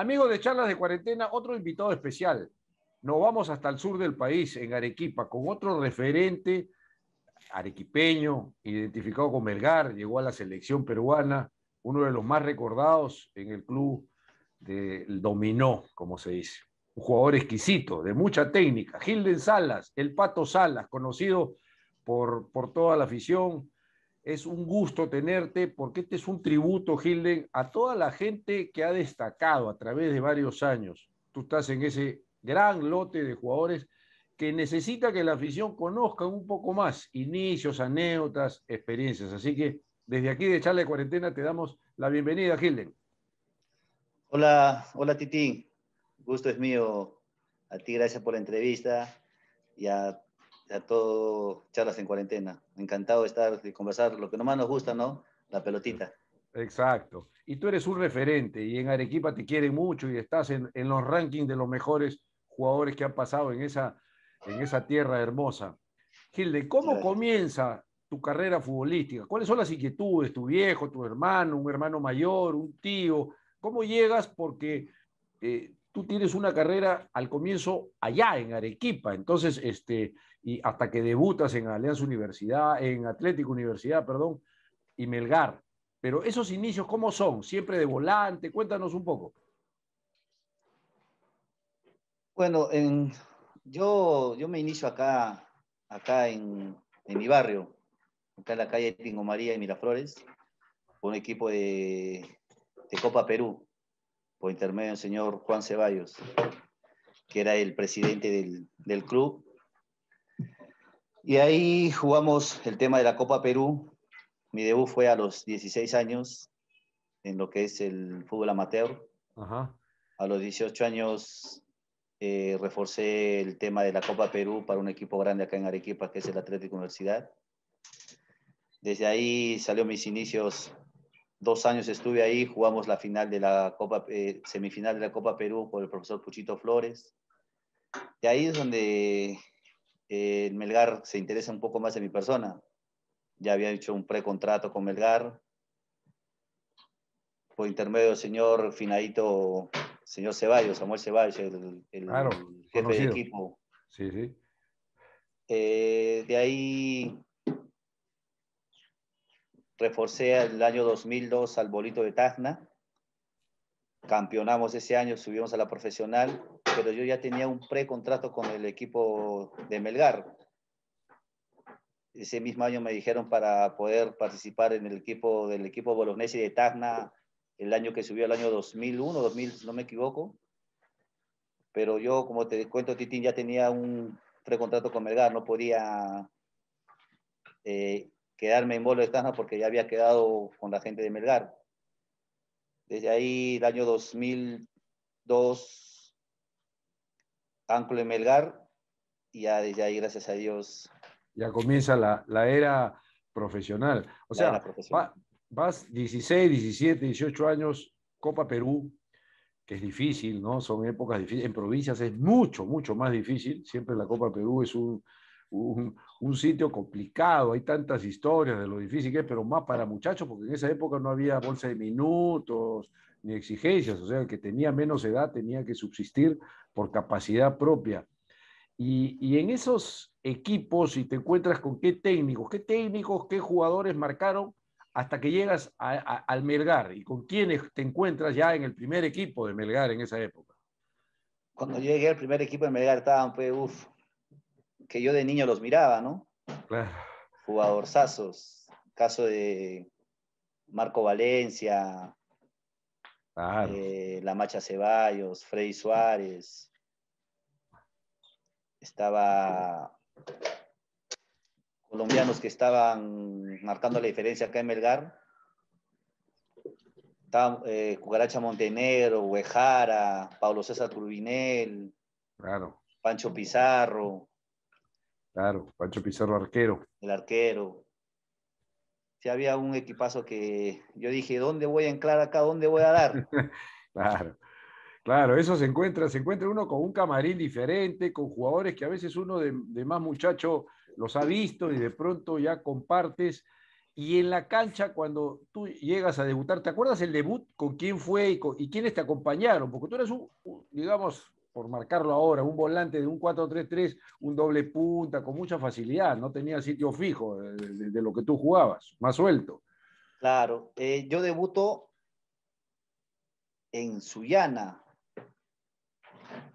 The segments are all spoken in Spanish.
Amigos de Charlas de Cuarentena, otro invitado especial. Nos vamos hasta el sur del país, en Arequipa, con otro referente arequipeño, identificado con Melgar, llegó a la selección peruana, uno de los más recordados en el club del dominó, como se dice. Un jugador exquisito, de mucha técnica. Gilden Salas, el Pato Salas, conocido por, por toda la afición, es un gusto tenerte porque este es un tributo, Hilden, a toda la gente que ha destacado a través de varios años. Tú estás en ese gran lote de jugadores que necesita que la afición conozca un poco más inicios, anécdotas, experiencias. Así que desde aquí de Charla de Cuarentena te damos la bienvenida, Hilden. Hola, hola Titín. Gusto es mío. A ti gracias por la entrevista y a a todo charlas en cuarentena. Encantado de estar y conversar lo que nomás nos gusta, ¿no? La pelotita. Exacto. Y tú eres un referente y en Arequipa te quieren mucho y estás en, los rankings de los mejores jugadores que han pasado en esa, en esa tierra hermosa. Gilde, ¿cómo comienza tu carrera futbolística? ¿Cuáles son las inquietudes? ¿Tu viejo, tu hermano, un hermano mayor, un tío? ¿Cómo llegas? Porque eh, tú tienes una carrera al comienzo allá en Arequipa. Entonces, este, y hasta que debutas en Alianza Universidad, en Atlético Universidad, perdón, y Melgar. Pero esos inicios, ¿cómo son? ¿Siempre de volante? Cuéntanos un poco. Bueno, en, yo, yo me inicio acá, acá en, mi barrio, acá en la calle Pingo María y Miraflores, con un equipo de, Copa Perú, por intermedio del señor Juan Ceballos, que era el presidente del, del club y ahí jugamos el tema de la Copa Perú. Mi debut fue a los 16 años en lo que es el fútbol amateur. A los 18 años eh, reforcé el tema de la Copa Perú para un equipo grande acá en Arequipa, que es el Atlético Universidad. Desde ahí salió mis inicios. Dos años estuve ahí, jugamos la final de la Copa, eh, semifinal de la Copa Perú por el profesor Puchito Flores. De ahí es donde Melgar se interesa un poco más en mi persona. Ya había hecho un precontrato con Melgar por intermedio del señor finadito, señor Ceballos, Samuel Ceballos, el, jefe de equipo. Sí, sí. Eh, de ahí reforcé el año 2002 al bolito de Tacna campeonamos ese año, subimos a la profesional, pero yo ya tenía un precontrato con el equipo de Melgar. Ese mismo año me dijeron para poder participar en el equipo del equipo bolognesi de Tacna, el año que subió, el año 2001, 2000, no me equivoco. Pero yo, como te cuento, Titín, ya tenía un precontrato con Melgar, no podía eh, quedarme en Bolo de Tacna porque ya había quedado con la gente de Melgar desde ahí, el año 2002, Ancle Melgar, y ya desde ahí, gracias a Dios. Ya comienza la, era profesional. O sea, vas 16, 17, 18 años, Copa Perú, que es difícil, ¿no? Son épocas difíciles. En provincias es mucho, mucho más difícil. Siempre la Copa Perú es un, un, sitio complicado, hay tantas historias de lo difícil que es, pero más para muchachos, porque en esa época no había bolsa de minutos ni exigencias, o sea, el que tenía menos edad tenía que subsistir por capacidad propia. Y, en esos equipos, si te encuentras con qué técnicos, qué técnicos, qué jugadores marcaron hasta que llegas al Melgar y con quiénes te encuentras ya en el primer equipo de Melgar en esa época. Cuando llegué al primer equipo de Melgar estaba un pues, uff, que yo de niño los miraba, ¿no? Claro. Jugadorzazos. Caso de Marco Valencia, eh, La Macha Ceballos, Freddy Suárez. Estaba colombianos que estaban marcando la diferencia acá en Melgar. Estaba, eh, Cucaracha Montenegro, Huejara, Pablo César Turbinel, Pancho Pizarro, Claro, Pancho Pizarro arquero. El arquero. Si había un equipazo que yo dije, ¿dónde voy a anclar acá? ¿Dónde voy a dar? claro. Claro, eso se encuentra, se encuentra uno con un camarín diferente, con jugadores que a veces uno de, más muchachos los ha visto y de pronto ya compartes. Y en la cancha, cuando tú llegas a debutar, ¿te acuerdas el debut? ¿Con quién fue y, quiénes te acompañaron? Porque tú eras un, digamos, por marcarlo ahora, un volante de un 4-3-3, un doble punta, con mucha facilidad, no tenía sitio fijo eh, de, lo que tú jugabas, más suelto. Claro, eh, yo debuto en Sullana,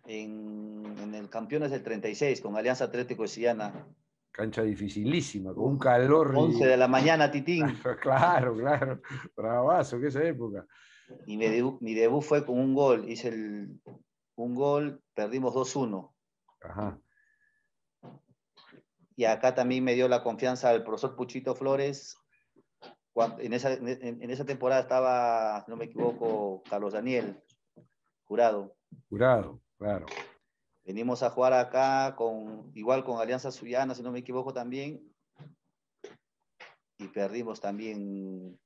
en, el Campeones del 36, con Alianza Atlético de Sullana. Cancha dificilísima, con un calor. 11 de la mañana, Titín. claro, claro, bravazo, que esa época. Y mi mi debut fue con un gol, hice el un gol, perdimos 2-1. Y acá también me dio la confianza el profesor Puchito Flores. en, esa, temporada estaba, no me equivoco, Carlos Daniel, jurado. Jurado, claro. Venimos a jugar acá con igual con Alianza Suyana, si no me equivoco también. Y perdimos también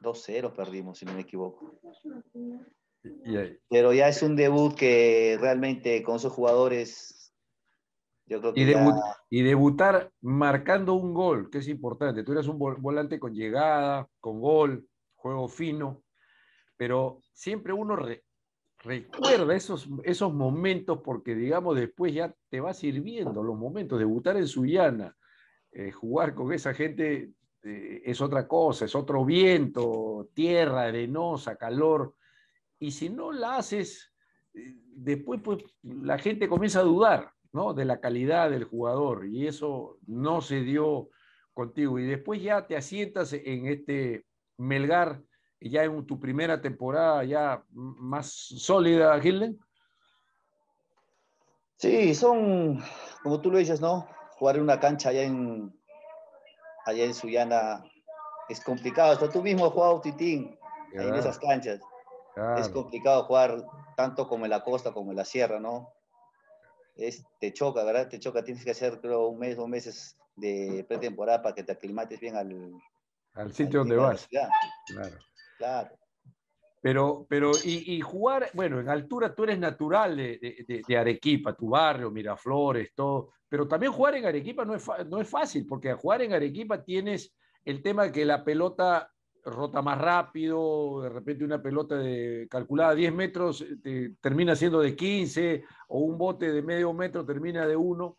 2-0, perdimos, si no me equivoco. Pero ya es un debut que realmente con esos jugadores, Y, debutar marcando un gol, que es importante. Tú eras un volante con llegada, con gol, juego fino, pero siempre uno recuerda esos, esos momentos porque, digamos, después ya te va sirviendo los momentos. Debutar en Sullana, eh, jugar con esa gente eh, es otra cosa, es otro viento, tierra arenosa, calor y si no la haces, eh, después pues, la gente comienza a dudar ¿no? de la calidad del jugador y eso no se dio contigo. Y después ya te asientas en este Melgar, ya en tu primera temporada ya más sólida, Gilden. Sí, son, como tú lo dices, ¿no? Jugar en una cancha allá en, allá en Sullana es complicado. Hasta tú mismo has jugado Titín en esas canchas. Es complicado jugar tanto como en la costa como en la sierra, ¿no? te choca, ¿verdad? Te choca, tienes que hacer creo un mes, dos meses de pretemporada para que te aclimates bien al, al sitio donde vas. Claro. Claro. Pero, pero y, jugar, bueno, en altura tú eres natural de, de, Arequipa, tu barrio, Miraflores, todo, pero también jugar en Arequipa no es, no es fácil, porque jugar en Arequipa tienes el tema que la pelota rota más rápido, de repente una pelota de, calculada 10 metros eh, termina siendo de 15 o un bote de medio metro termina de 1.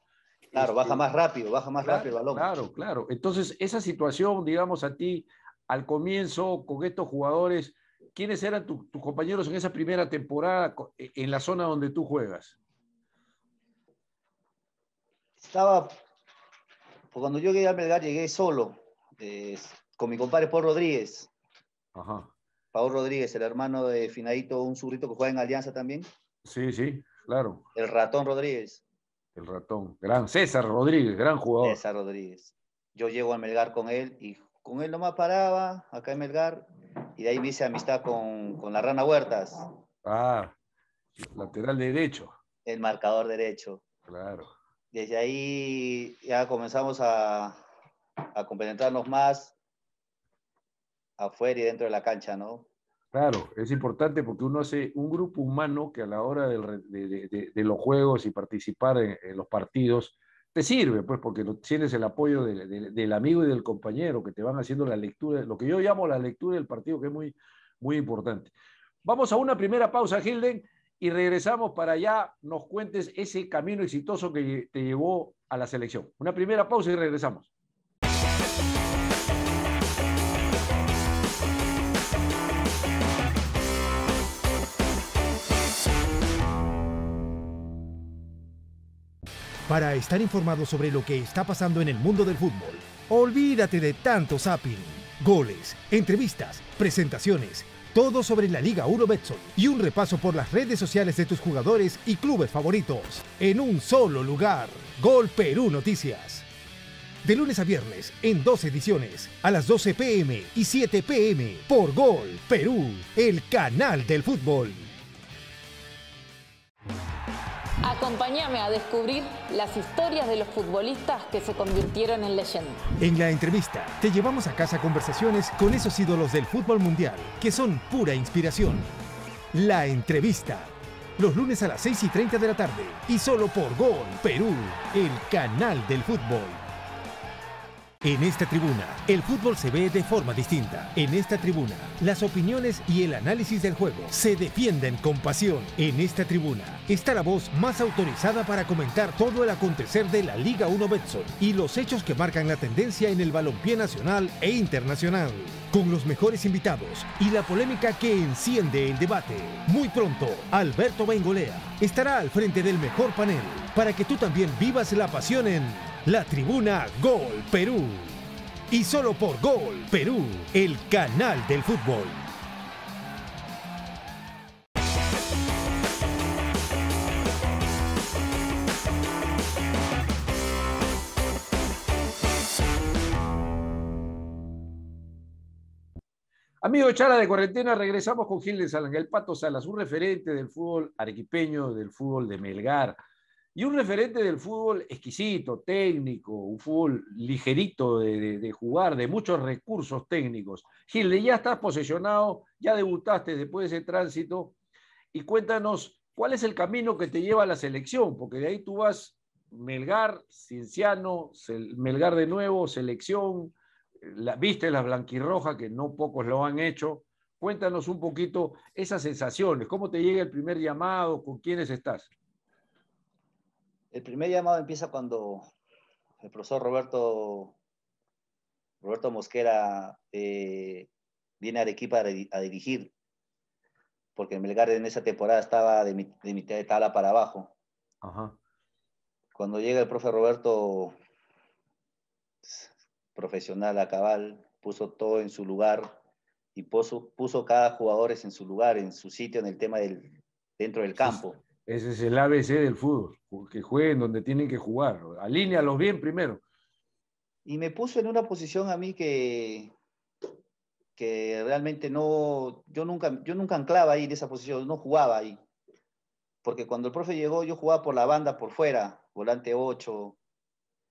Claro, baja este, más rápido, baja más rápido el balón. Claro, claro. Entonces, esa situación, digamos, a ti al comienzo con estos jugadores, ¿quiénes eran tus compañeros en esa primera temporada e, en la zona donde tú juegas? Estaba, cuando yo llegué a Melgar llegué solo. Eh, con mi compadre Paul Rodríguez. Ajá. Paul Rodríguez, el hermano de Finadito, un zurrito que juega en Alianza también. Sí, sí, claro. El ratón Rodríguez. El ratón. Gran César Rodríguez, gran jugador. César Rodríguez. Yo llego a Melgar con él y con él nomás paraba acá en Melgar y de ahí me hice amistad con, con la Rana Huertas. Ah, lateral derecho. El marcador derecho. Claro. Desde ahí ya comenzamos a, a compenetrarnos más afuera y dentro de la cancha, ¿no? Claro, es importante porque uno hace un grupo humano que a la hora de, los juegos y participar en, los partidos te sirve, pues, porque tienes el apoyo del amigo y del compañero que te van haciendo la lectura, lo que yo llamo la lectura del partido, que es muy, muy importante. Vamos a una primera pausa, Gilden, y regresamos para allá. Nos cuentes ese camino exitoso que te llevó a la selección. Una primera pausa y regresamos. Para estar informado sobre lo que está pasando en el mundo del fútbol, olvídate de tanto zapping. Goles, entrevistas, presentaciones, todo sobre la Liga 1 Betson y un repaso por las redes sociales de tus jugadores y clubes favoritos en un solo lugar. Gol Perú Noticias. De lunes a viernes en dos ediciones, a las 12 pm y 7 pm por Gol Perú, el canal del fútbol. Acompáñame a descubrir las historias de los futbolistas que se convirtieron en leyenda. En la entrevista te llevamos a casa conversaciones con esos ídolos del fútbol mundial que son pura inspiración. La entrevista. Los lunes a las 6 y 30 de la tarde y solo por Gol Perú, el canal del fútbol. En esta tribuna, el fútbol se ve de forma distinta. En esta tribuna, las opiniones y el análisis del juego se defienden con pasión. En esta tribuna, está la voz más autorizada para comentar todo el acontecer de la Liga 1 Betson y los hechos que marcan la tendencia en el balompié nacional e internacional. Con los mejores invitados y la polémica que enciende el debate. Muy pronto, Alberto Bengolea estará al frente del mejor panel para que tú también vivas la pasión en la tribuna Gol Perú. Y solo por Gol Perú, el canal del fútbol. Amigo Chara de Cuarentena, regresamos con Gilles Salang, el Pato Salas, un referente del fútbol arequipeño, del fútbol de Melgar, y un referente del fútbol exquisito, técnico, un fútbol ligerito de, jugar, de muchos recursos técnicos. Gilde, ya estás posesionado, ya debutaste después de ese tránsito, y cuéntanos cuál es el camino que te lleva a la selección, porque de ahí tú vas Melgar, Cienciano, Melgar de nuevo, selección, la, viste la blanquirroja, que no pocos lo han hecho. Cuéntanos un poquito esas sensaciones, cómo te llega el primer llamado, con quiénes estás. El primer llamado empieza cuando el profesor Roberto, Roberto Mosquera eh, viene a Arequipa a, dirigir, porque Melgar en esa temporada estaba de, mitad de tabla para abajo. Cuando llega el profe Roberto, profesional a cabal, puso todo en su lugar y puso, cada jugador en su lugar, en su sitio, en el tema del dentro del campo. Ese es el ABC del fútbol, que jueguen donde tienen que jugar, alínealos bien primero. Y me puso en una posición a mí que, que realmente no, yo nunca, yo nunca anclaba ahí en esa posición, no jugaba ahí. Porque cuando el profe llegó, yo jugaba por la banda, por fuera, volante 8.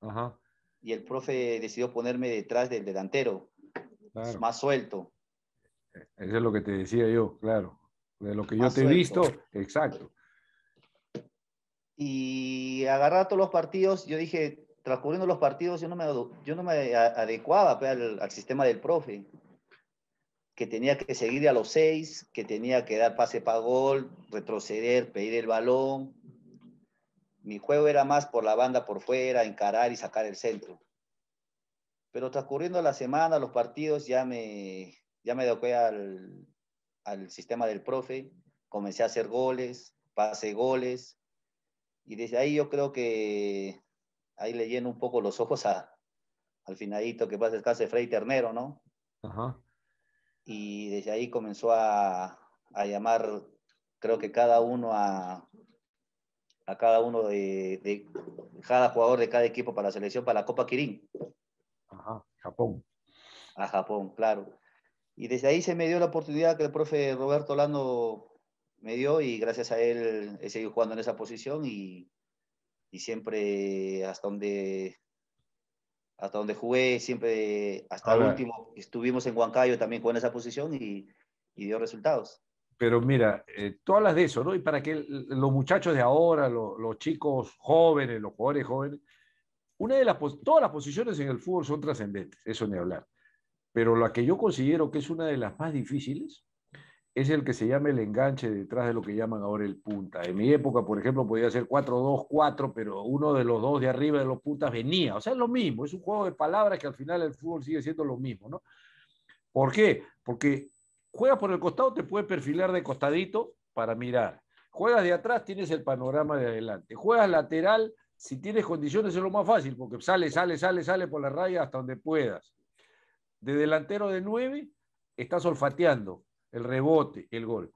Ajá. Y el profe decidió ponerme detrás del delantero, más suelto. Eso es lo que te decía yo, claro. De lo que yo te he visto, exacto. Y agarrar todos los partidos, yo dije, transcurriendo los partidos, yo no me, yo no me adecuaba pues, al, sistema del profe, que tenía que seguir a los seis, que tenía que dar pase para gol, retroceder, pedir el balón. Mi juego era más por la banda por fuera, encarar y sacar el centro. Pero transcurriendo la semana, los partidos, ya me, ya me adecué al, al sistema del profe, comencé a hacer goles, pase goles, y desde ahí yo creo que ahí le lleno un poco los ojos a, al finalito que pasa descanse Frey Ternero, ¿no? Ajá. Y desde ahí comenzó a, llamar, creo que cada uno a, cada uno de, cada jugador de cada equipo para la selección para la Copa Kirin. Ajá, Japón. A Japón, claro. Y desde ahí se me dio la oportunidad que el profe Roberto Lando me dio y gracias a él he seguido jugando en esa posición y, y siempre hasta donde hasta donde jugué, siempre hasta ah, el último, estuvimos en Huancayo también con en esa posición y, y dio resultados. Pero mira, todas eh, tú de eso, ¿no? Y para que los muchachos de ahora, los, los chicos jóvenes, los jugadores jóvenes, una de las, todas las posiciones en el fútbol son trascendentes, eso ni hablar. Pero la que yo considero que es una de las más difíciles es el que se llama el enganche detrás de lo que llaman ahora el punta. En mi época, por ejemplo, podía ser 4-2-4, pero uno de los dos de arriba de los puntas venía. O sea, es lo mismo, es un juego de palabras que al final el fútbol sigue siendo lo mismo, ¿no? ¿Por qué? Porque juegas por el costado, te puedes perfilar de costadito para mirar. Juegas de atrás, tienes el panorama de adelante. Juegas lateral, si tienes condiciones es lo más fácil, porque sale, sale, sale, sale por la raya hasta donde puedas. De delantero de 9, estás olfateando el rebote, el gol.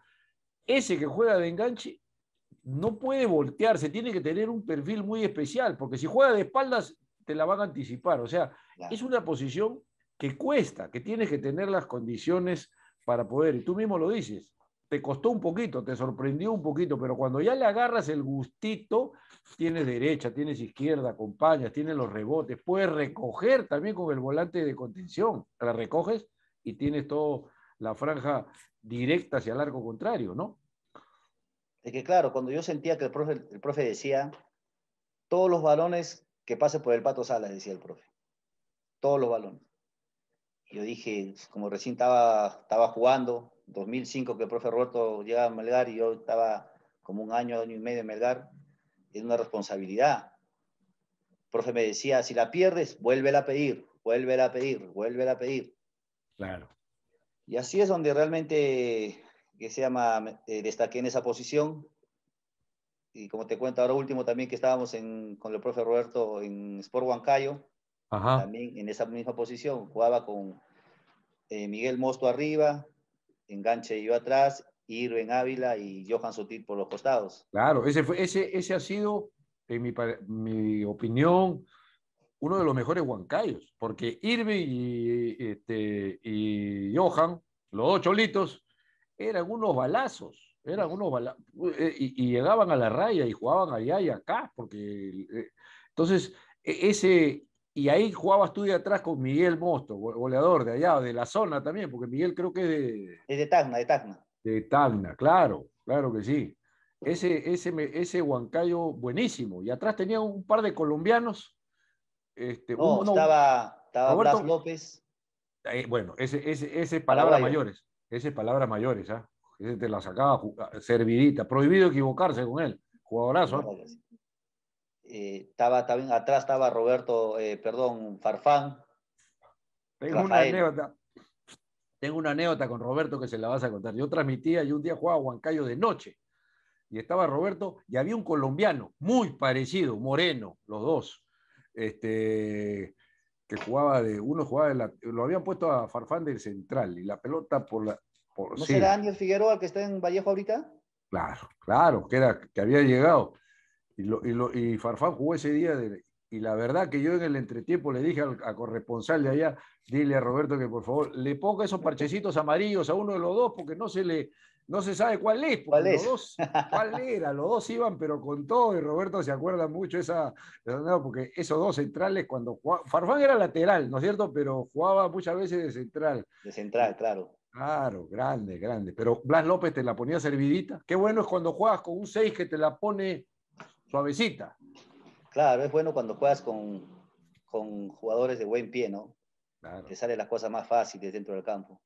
Ese que juega de enganche no puede voltearse, tiene que tener un perfil muy especial, porque si juega de espaldas te la van a anticipar. O sea, es una posición que cuesta, que tienes que tener las condiciones para poder, y tú mismo lo dices, te costó un poquito, te sorprendió un poquito, pero cuando ya le agarras el gustito, tienes derecha, tienes izquierda, acompañas, tienes los rebotes, puedes recoger también con el volante de contención, la recoges y tienes todo la franja directa hacia el largo contrario, ¿no? Es que claro, cuando yo sentía que el profe, el profe decía, todos los balones que pasen por el Pato Salas, decía el profe, todos los balones. Yo dije, como recién estaba, jugando, 2005 que el profe Roberto llegaba a Melgar y yo estaba como un año, año y medio en Melgar, es una responsabilidad. El profe me decía, si la pierdes, vuélvela a pedir, vuélvela a pedir, vuélvela a pedir. Claro. Y así es donde realmente, que se llama, eh, destaqué en esa posición. Y como te cuento ahora último también que estábamos con el profe Roberto en Sport Huancayo, Ajá. también en esa misma posición, jugaba con eh, Miguel Mosto arriba, enganche yo atrás, Irving Ávila y Johan Sutil por los costados. Claro, ese, fue, ese, ese ha sido, en mi, mi opinión, uno de los mejores huancayos, porque Irving y este, Johan, los dos cholitos, eran unos balazos, eran unos balazos, eh, y, llegaban a la raya y jugaban allá y acá, porque eh, entonces e, ese, y ahí jugabas tú de atrás con Miguel Mosto, goleador de allá, de la zona también, porque Miguel creo que es de... Es de Tacna, de Tacna. De Tacna, claro, claro que sí. Ese, ese, ese huancayo buenísimo, y atrás tenía un par de colombianos. Este, estaba, estaba López. Eh, bueno, ese, ese, palabras mayores, ese palabras mayores, ¿ah? Ese te la sacaba ah, servidita, prohibido equivocarse con él, jugadorazo. ¿ah? Eh, estaba también atrás, estaba Roberto, eh, perdón, Farfán. Tengo una anécdota. Tengo una anécdota con Roberto que se la vas a contar. Yo transmitía y un día jugaba Huancayo de noche. Y estaba Roberto y había un colombiano muy parecido, moreno, los dos. Este, que jugaba de, uno jugaba de la, lo habían puesto a Farfán del central y la pelota por la... Por, ¿No será Daniel Figueroa el que está en Vallejo ahorita? Claro, claro, que, era, que había llegado. Y, Farfán jugó ese día de, y la verdad que yo en el entretiempo le dije al corresponsal de allá, dile a Roberto que por favor le ponga esos parchecitos amarillos a uno de los dos porque no se le, no se sabe cuál es. porque Los dos, ¿Cuál era? Los dos iban, pero con todo, y Roberto se acuerda mucho esa. No, porque esos dos centrales, cuando jugaba, Farfán era lateral, ¿no es cierto? Pero jugaba muchas veces de central. De central, claro. Claro, grande, grande. Pero Blas López te la ponía servidita. Qué bueno es cuando juegas con un 6 que te la pone suavecita. Claro, es bueno cuando juegas con, con jugadores de buen pie, ¿no? Te salen las cosas más fáciles dentro del campo.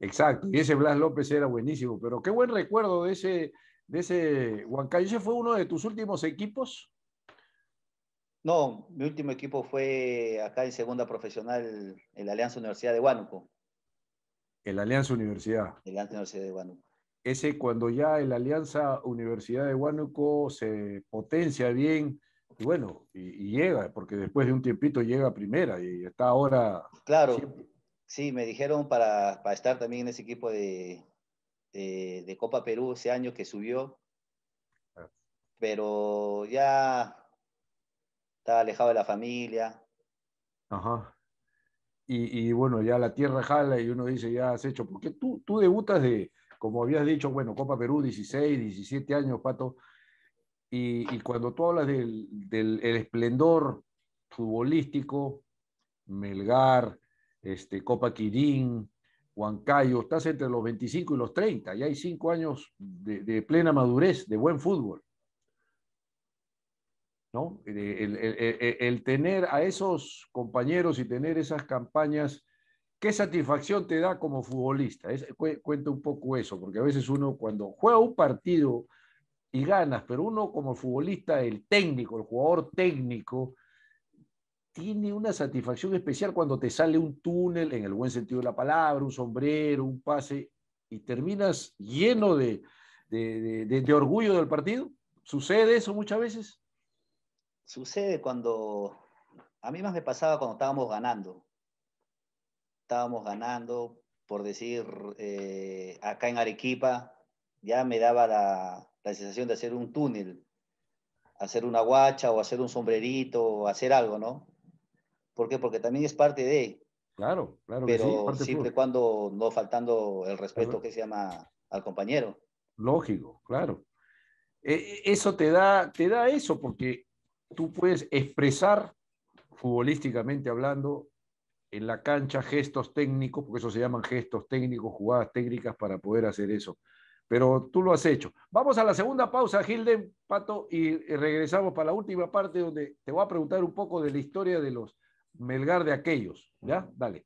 Exacto, y ese Blas López era buenísimo, pero qué buen recuerdo de ese, de ese Huancayo. ¿Ese fue uno de tus últimos equipos? No, mi último equipo fue acá en segunda profesional, el Alianza Universidad de Huánuco. El Alianza Universidad. El Alianza Universidad de Huánuco. Ese cuando ya el Alianza Universidad de Huánuco se potencia bien, y bueno, y, llega, porque después de un tiempito llega a primera y está ahora. Claro. Sí, me dijeron para, para estar también en ese equipo de, Copa Perú ese año que subió, ah. pero ya estaba alejado de la familia. Ajá. Y, bueno, ya la tierra jala y uno dice, ya has hecho, porque tú, tú debutas de, como habías dicho, bueno, Copa Perú, 16, 17 años, Pato, y, cuando tú hablas del, esplendor futbolístico, Melgar, este, Copa Quirín, Huancayo, estás entre los 25 y los 30, ya hay cinco años de, plena madurez, de buen fútbol. El, tener a esos compañeros y tener esas campañas, ¿qué satisfacción te da como futbolista? cuenta un poco eso, porque a veces uno cuando juega un partido y ganas, pero uno como futbolista, el técnico, el jugador técnico, tiene una satisfacción especial cuando te sale un túnel, en el buen sentido de la palabra, un sombrero, un pase, y terminas lleno de, orgullo del partido. ¿Sucede eso muchas veces? Sucede cuando, a mí más me pasaba cuando estábamos ganando. Estábamos ganando, por decir, eh, acá en Arequipa, ya me daba la, la sensación de hacer un túnel, hacer una guacha o hacer un sombrerito o hacer algo, ¿no? ¿Por qué? Porque también es parte de. Claro, claro. Pero que sí, siempre y cuando no faltando el respeto que se llama al compañero. Lógico, claro. E, e, eso te da, te da eso, porque tú puedes expresar, futbolísticamente hablando, en la cancha gestos técnicos, porque eso se llaman gestos técnicos, jugadas técnicas para poder hacer eso. Pero tú lo has hecho. Vamos a la segunda pausa, Gilden, Pato, y regresamos para la última parte donde te voy a preguntar un poco de la historia de los Melgar de aquellos, ¿ya? Dale.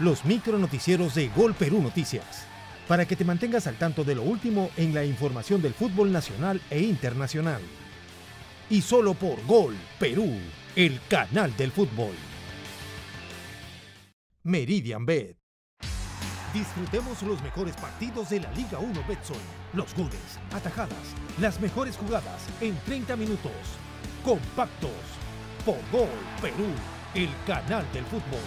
Los micronoticieros de Gol Perú Noticias, para que te mantengas al tanto de lo último en la información del fútbol nacional e internacional. Y solo por Gol Perú, el canal del fútbol. Meridian Bet Disfrutemos los mejores partidos de la Liga 1 Betson, los goles, atajadas, las mejores jugadas en 30 minutos. Compactos Fogol Perú, el canal del fútbol.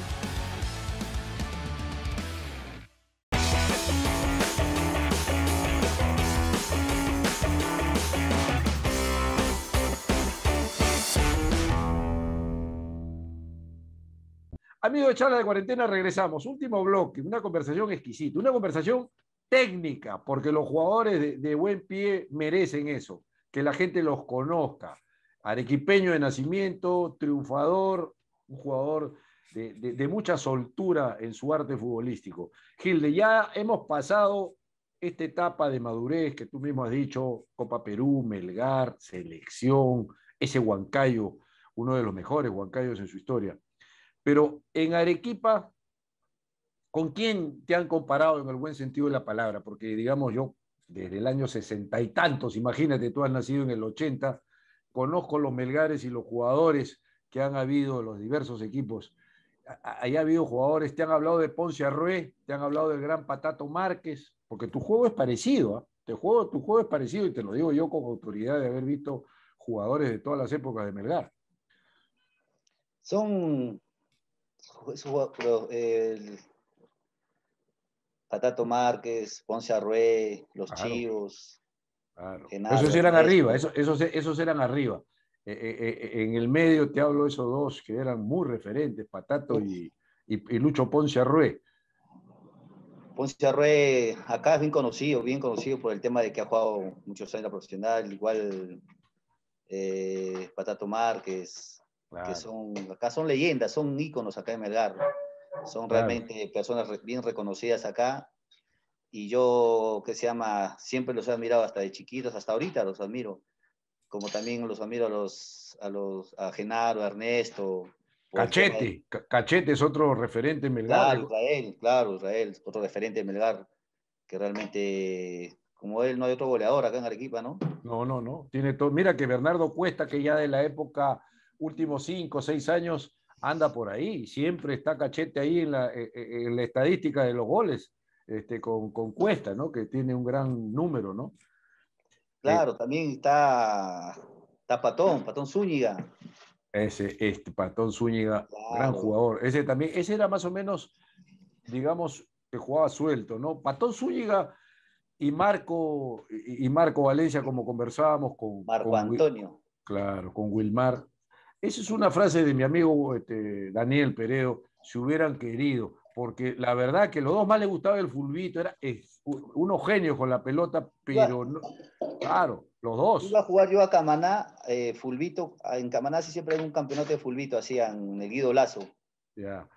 Amigos de charla de cuarentena, regresamos. Último bloque, una conversación exquisita, una conversación técnica, porque los jugadores de, buen pie merecen eso, que la gente los conozca. Arequipeño de nacimiento, triunfador, un jugador de, mucha soltura en su arte futbolístico. Gilde, ya hemos pasado esta etapa de madurez que tú mismo has dicho, Copa Perú, Melgar, selección, ese Huancayo, uno de los mejores Huancayos en su historia. Pero en Arequipa, ¿con quién te han comparado en el buen sentido de la palabra? Porque digamos yo, desde el año sesenta y tantos, imagínate, tú has nacido en el ochenta, conozco los Melgares y los jugadores que han habido, los diversos equipos. Ahí ha habido jugadores, te han hablado de Ponce Arrué, te han hablado del gran Patato Márquez, porque tu juego es parecido, ¿ah? juego, tu juego es parecido, y te lo digo yo con autoridad de haber visto jugadores de todas las épocas de Melgar. Son Patato Márquez, Ponce Arrué, Los Chivos. Claro. esos eran arriba, esos, eran arriba. Eh, eh, eh, en el medio te hablo de esos dos que eran muy referentes, Patato y, y, Lucho Ponce Arrué. Ponce Arrué acá es bien conocido, bien conocido por el tema de que ha jugado muchos años en la profesional, igual Patato Márquez, que son, acá son leyendas, son íconos acá en Melgar. Son realmente personas bien reconocidas acá. Y yo, que se llama, siempre los he admirado hasta de chiquitos, hasta ahorita los admiro. Como también los admiro a los, a los, a Genaro, a Ernesto. Cachete, Cachete es otro referente en Melgar. Claro, Israel, claro, Israel, otro referente en Melgar, que realmente como él no hay otro goleador acá en Arequipa, ¿no? No, no, no. Tiene todo. Mira que Bernardo Cuesta, que ya de la época últimos cinco, o seis años, anda por ahí. Siempre está cachete ahí eh, eh, en la, estadística de los goles, este, con, con, Cuesta, ¿no? Que tiene un gran número, ¿no? Claro, también está, Patón, Patón Zúñiga. Ese, este, Patón Zúñiga, gran jugador. Ese también, ese era más o menos, digamos, que jugaba suelto, ¿no? Patón Zúñiga y Marco, y Marco Valencia, como conversábamos con. Marco Antonio. Claro, con Wilmar esa es una frase de mi amigo este, Daniel Pereo, si hubieran querido, porque la verdad que los dos más le gustaba el fulbito, era es, eh, unos con la pelota, pero no, claro, los dos. Iba a jugar yo a Camaná, eh, fulbito, en Camaná siempre hay un campeonato de fulbito, hacían el Guido Lazo. ya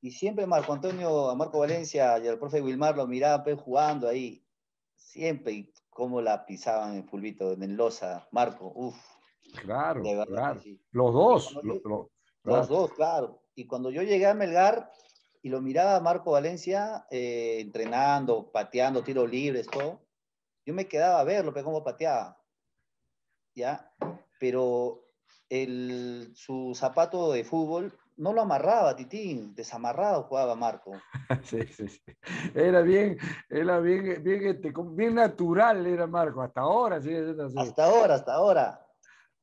Y siempre Marco Antonio, a Marco Valencia y el profe Wilmar lo miraban pues, jugando ahí, siempre, y cómo la pisaban el fulbito, en Loza, Marco, uff. Claro, claro. Los dos. Los dos, claro. Y cuando yo llegué a Melgar y lo miraba a Marco Valencia eh, entrenando, pateando, tiros libres, todo, yo me quedaba a verlo, pero cómo pateaba. ¿Ya? Pero el, su zapato de fútbol no lo amarraba, Titín, desamarrado jugaba Marco. Sí, sí, sí. Era bien, era bien, bien, este, natural, era Marco, hasta ahora sí, Hasta ahora, hasta ahora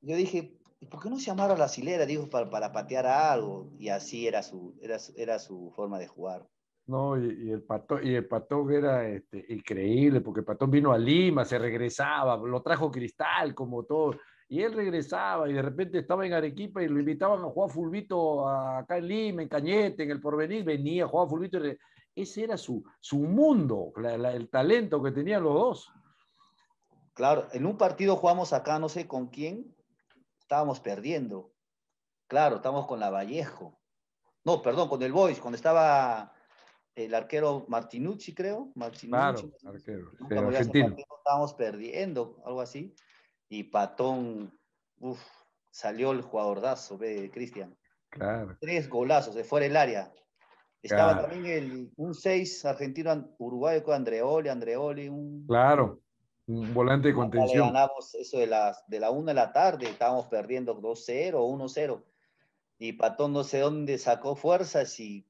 yo dije, ¿por qué no se amarra la silera? Dijo, para, para, patear a algo. Y así era su, era, era su forma de jugar. No, y, el pato y el era este, increíble, porque el patón vino a Lima, se regresaba, lo trajo cristal como todo. Y él regresaba y de repente estaba en Arequipa y lo invitaban a jugar fulbito acá en Lima, en Cañete, en el Porvenir, venía, jugar fulbito. Y... Ese era su, su mundo, el talento que tenían los dos. Claro, en un partido jugamos acá, no sé con quién, estábamos perdiendo. Claro, estamos con la Vallejo. No, perdón, con el Boys, cuando estaba el arquero Martinucci, creo. Martinucci. Claro, arquero. argentino. estábamos perdiendo, algo así. Y Patón, uff, salió el jugadorazo, ve, Cristian. Tres golazos de fuera del área. Estaba también el, un 6 argentino uruguayo con Andreoli, Andreoli. Un, claro volante de contención. ganamos eso de, la una de la tarde, estábamos perdiendo 2-0, 1-0. Y Patón no sé dónde sacó fuerzas y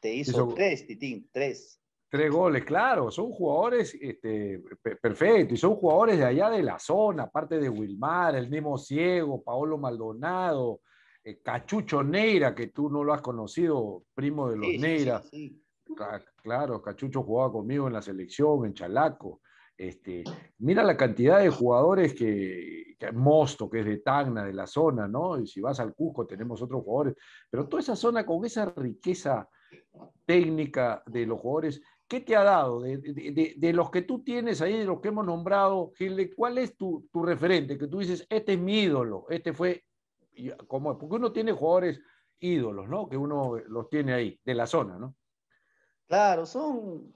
te hizo, tres tres, Titín, tres. Tres goles, claro, son jugadores este, perfectos y son jugadores de allá de la zona, aparte de Wilmar, el mismo Ciego, Paolo Maldonado, eh, Cachucho Neira, que tú no lo has conocido, primo de los Neiras Neira. Claro, Cachucho jugaba conmigo en la selección, en Chalaco. Este, mira la cantidad de jugadores que, Mosto, que es de Tacna, de la zona, ¿no? Y si vas al Cusco tenemos otros jugadores, pero toda esa zona con esa riqueza técnica de los jugadores, ¿qué te ha dado? De, los que tú tienes ahí, de los que hemos nombrado, Gilde, ¿cuál es tu, referente? Que tú dices, este es mi ídolo, este fue, como, porque uno tiene jugadores ídolos, ¿no? Que uno los tiene ahí, de la zona, ¿no? Claro, son,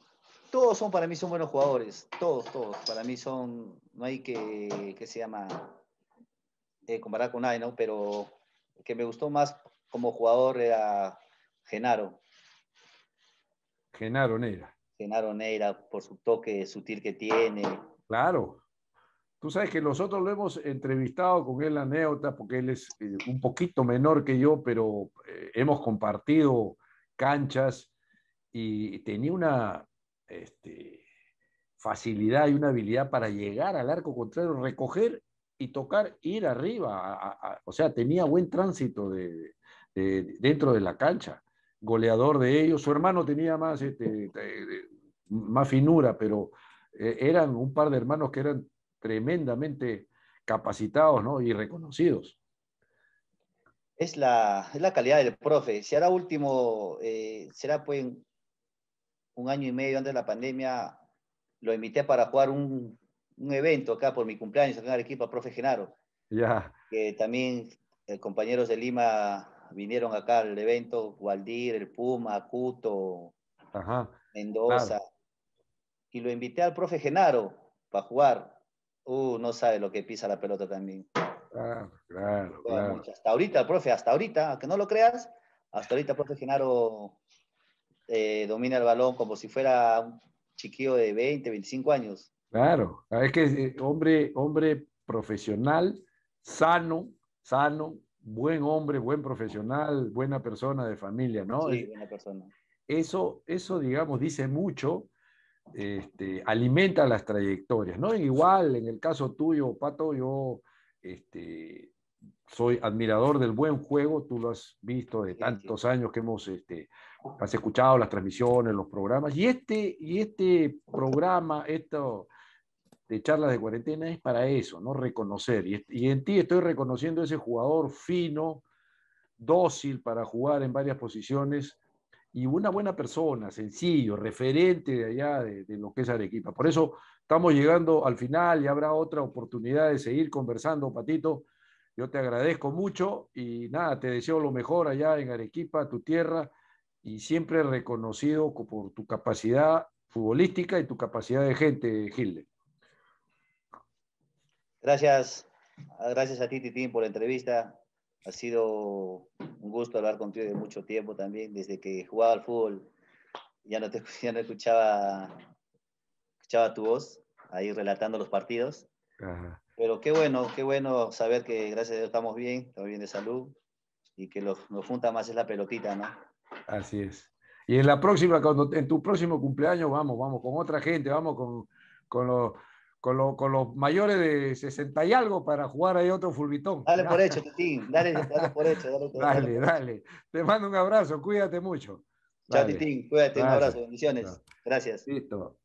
todos son, para mí son buenos jugadores. Todos, todos. Para mí son, no hay que, ¿Qué se llama, eh, comparar con nadie, ¿no? Pero el que me gustó más como jugador era Genaro. Genaro Neira. Genaro Neira, por su toque sutil que tiene. Claro. Tú sabes que nosotros lo hemos entrevistado con él anécdota, porque él es eh, un poquito menor que yo, pero eh, hemos compartido canchas y tenía una, este, facilidad y una habilidad para llegar al arco contrario, recoger y tocar, ir arriba. o sea, tenía buen tránsito de, dentro de la cancha. Goleador de ellos. Su hermano tenía más, este, más finura, pero eh, eran un par de hermanos que eran tremendamente capacitados y reconocidos. Es la, calidad del profe. Si ahora último, eh, será pues un año y medio antes de la pandemia, lo invité para jugar un, evento acá por mi cumpleaños acá equipo Arequipa, profe Genaro. Ya. Que también eh, compañeros de Lima vinieron acá al evento, Gualdir, el Puma, Cuto, Mendoza. Y lo invité al profe Genaro para jugar. Uh, no sabe lo que pisa la pelota también. Claro, claro, Hasta ahorita, profe, hasta ahorita, que no lo creas, hasta ahorita, profe Genaro eh, domina el balón como si fuera un chiquillo de 20, 25 años. Claro, ah, es que eh, hombre, hombre profesional, sano, sano, buen hombre, buen profesional, buena persona de familia, ¿no? Sí, buena persona. Eso, eso digamos, dice mucho, este, alimenta las trayectorias, ¿no? Igual, en el caso tuyo, Pato, yo este, soy admirador del buen juego, tú lo has visto de tantos años que hemos este, Has escuchado las transmisiones, los programas. Y este, y este programa, esto de charlas de cuarentena es para eso, ¿no? Reconocer. Y, en ti estoy reconociendo ese jugador fino, dócil para jugar en varias posiciones y una buena persona, sencillo, referente de allá de, de, lo que es Arequipa. Por eso estamos llegando al final y habrá otra oportunidad de seguir conversando, Patito. Yo te agradezco mucho y nada, te deseo lo mejor allá en Arequipa, tu tierra, y siempre reconocido por tu capacidad futbolística y tu capacidad de gente, Gilde. Gracias, ah, gracias a ti, Titín, por la entrevista. Ha sido un gusto hablar contigo de mucho tiempo también, desde que jugaba al fútbol. Ya no, te, ya escuchaba, escuchaba tu voz ahí relatando los partidos. Pero qué bueno, qué bueno saber que gracias a Dios estamos bien, estamos bien de salud y que lo, nos junta más es la pelotita, ¿no? Así es. Y en la próxima, en tu próximo cumpleaños, vamos, vamos, con otra gente, vamos con, con los con, con, los mayores de 60 y algo para jugar ahí otro fulbitón. Dale por hecho, Titín. Dale, dale por hecho. Dale, dale, dale, Te mando un abrazo. Cuídate mucho. Chao, Titín. Cuídate. Un abrazo. Bendiciones. Gracias. Listo.